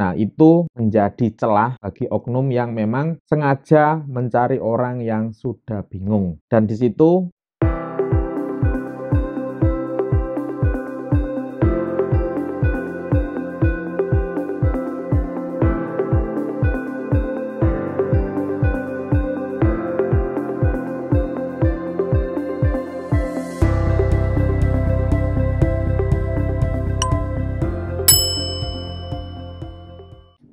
Nah, itu menjadi celah bagi oknum yang memang sengaja mencari orang yang sudah bingung. Dan di situ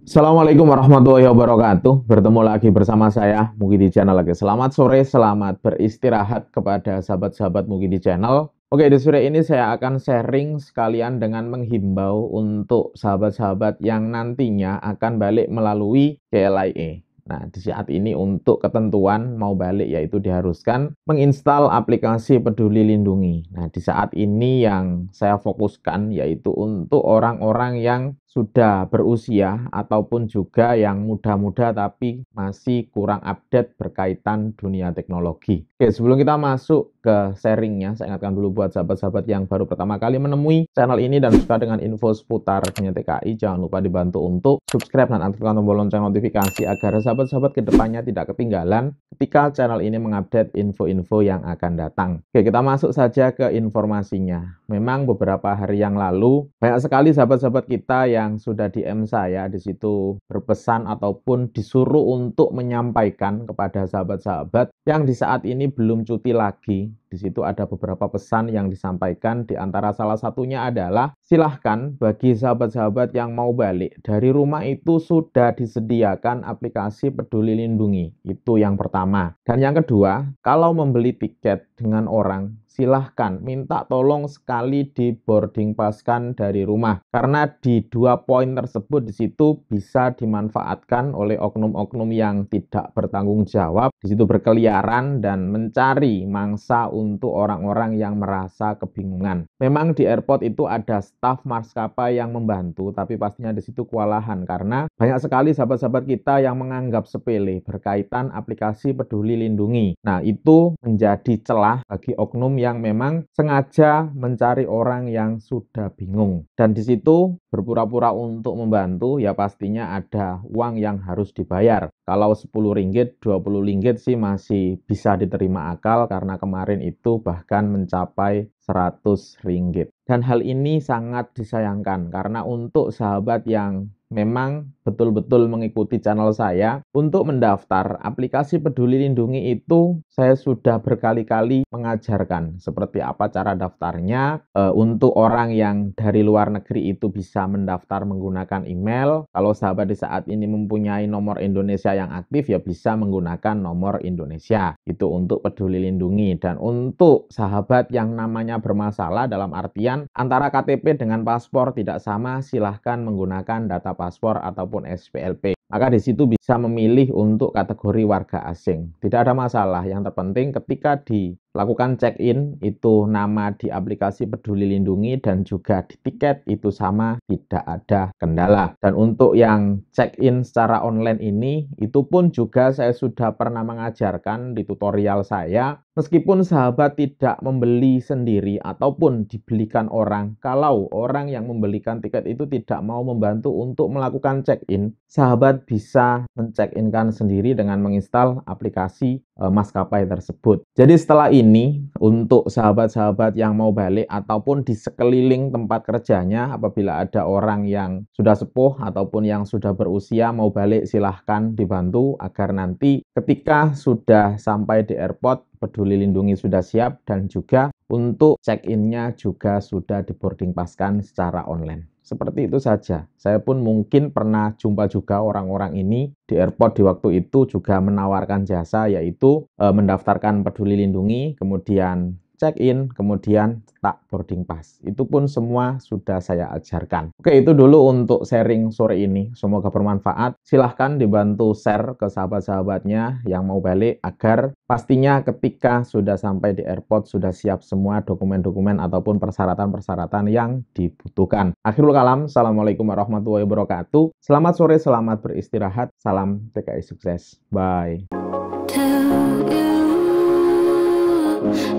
Assalamualaikum warahmatullahi wabarakatuh. Bertemu lagi bersama saya Mugi di channel lagi. Selamat sore, selamat beristirahat kepada sahabat-sahabat Mugi di channel. Oke, di sore ini saya akan sharing sekalian dengan menghimbau untuk sahabat-sahabat yang nantinya akan balik melalui KLIA. E. Nah, di saat ini untuk ketentuan mau balik yaitu diharuskan menginstal aplikasi Peduli Lindungi. Nah, di saat ini yang saya fokuskan yaitu untuk orang-orang yang sudah berusia ataupun juga yang muda-muda tapi masih kurang update berkaitan dunia teknologi. Oke, sebelum kita masuk ke sharingnya, saya ingatkan dulu buat sahabat-sahabat yang baru pertama kali menemui channel ini dan suka dengan info seputar dunia TKI, jangan lupa dibantu untuk subscribe dan aktifkan tombol lonceng notifikasi agar sahabat sahabat-sahabat kedepannya tidak ketinggalan ketika channel ini mengupdate info-info yang akan datang. Oke, kita masuk saja ke informasinya. Memang beberapa hari yang lalu banyak sekali sahabat-sahabat kita yang sudah DM saya di situ berpesan ataupun disuruh untuk menyampaikan kepada sahabat-sahabat yang di saat ini belum cuti lagi. Di situ ada beberapa pesan yang disampaikan di antara salah satunya adalah silahkan bagi sahabat-sahabat yang mau balik dari rumah itu sudah disediakan aplikasi peduli lindungi. Itu yang pertama. Dan yang kedua, kalau membeli tiket dengan orang silahkan minta tolong sekali di boarding paskan dari rumah. Karena di dua poin tersebut di situ bisa dimanfaatkan oleh oknum-oknum yang tidak bertanggung jawab, di situ berkeliaran dan mencari mangsa untuk orang-orang yang merasa kebingungan. Memang di airport itu ada staf maskapai yang membantu, tapi pastinya di situ kewalahan karena banyak sekali sahabat-sahabat kita yang menganggap sepele berkaitan aplikasi peduli lindungi. Nah itu menjadi celah bagi oknum yang yang memang sengaja mencari orang yang sudah bingung. Dan di situ berpura-pura untuk membantu ya pastinya ada uang yang harus dibayar. Kalau 10 ringgit, 20 ringgit sih masih bisa diterima akal karena kemarin itu bahkan mencapai 100 ringgit. Dan hal ini sangat disayangkan karena untuk sahabat yang memang betul-betul mengikuti channel saya untuk mendaftar aplikasi Peduli Lindungi itu saya sudah berkali-kali mengajarkan seperti apa cara daftarnya e, untuk orang yang dari luar negeri itu bisa mendaftar menggunakan email. Kalau sahabat di saat ini mempunyai nomor Indonesia yang aktif ya bisa menggunakan nomor Indonesia. Itu untuk peduli lindungi dan untuk sahabat yang namanya bermasalah dalam artian antara KTP dengan paspor tidak sama silahkan menggunakan data paspor ataupun SPLP maka di situ bisa memilih untuk kategori warga asing. Tidak ada masalah, yang terpenting ketika dilakukan check-in itu nama di aplikasi peduli lindungi dan juga di tiket itu sama tidak ada kendala. Dan untuk yang check-in secara online ini, itu pun juga saya sudah pernah mengajarkan di tutorial saya Meskipun sahabat tidak membeli sendiri ataupun dibelikan orang, kalau orang yang membelikan tiket itu tidak mau membantu untuk melakukan check-in, sahabat bisa mencheck-inkan sendiri dengan menginstal aplikasi e, maskapai tersebut. Jadi setelah ini, untuk sahabat-sahabat yang mau balik ataupun di sekeliling tempat kerjanya, apabila ada orang yang sudah sepuh ataupun yang sudah berusia mau balik, silahkan dibantu agar nanti ketika sudah sampai di airport, peduli lindungi sudah siap dan juga untuk check-innya juga sudah di boarding paskan secara online. Seperti itu saja. Saya pun mungkin pernah jumpa juga orang-orang ini di airport di waktu itu juga menawarkan jasa yaitu e, mendaftarkan peduli lindungi, kemudian check in, kemudian tak boarding pass. Itu pun semua sudah saya ajarkan. Oke, itu dulu untuk sharing sore ini. Semoga bermanfaat. Silahkan dibantu share ke sahabat-sahabatnya yang mau balik agar pastinya ketika sudah sampai di airport sudah siap semua dokumen-dokumen ataupun persyaratan-persyaratan yang dibutuhkan. Akhirul kalam, Assalamualaikum warahmatullahi wabarakatuh. Selamat sore, selamat beristirahat. Salam TKI sukses. Bye.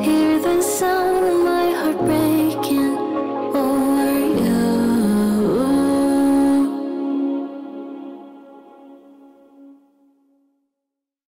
hear the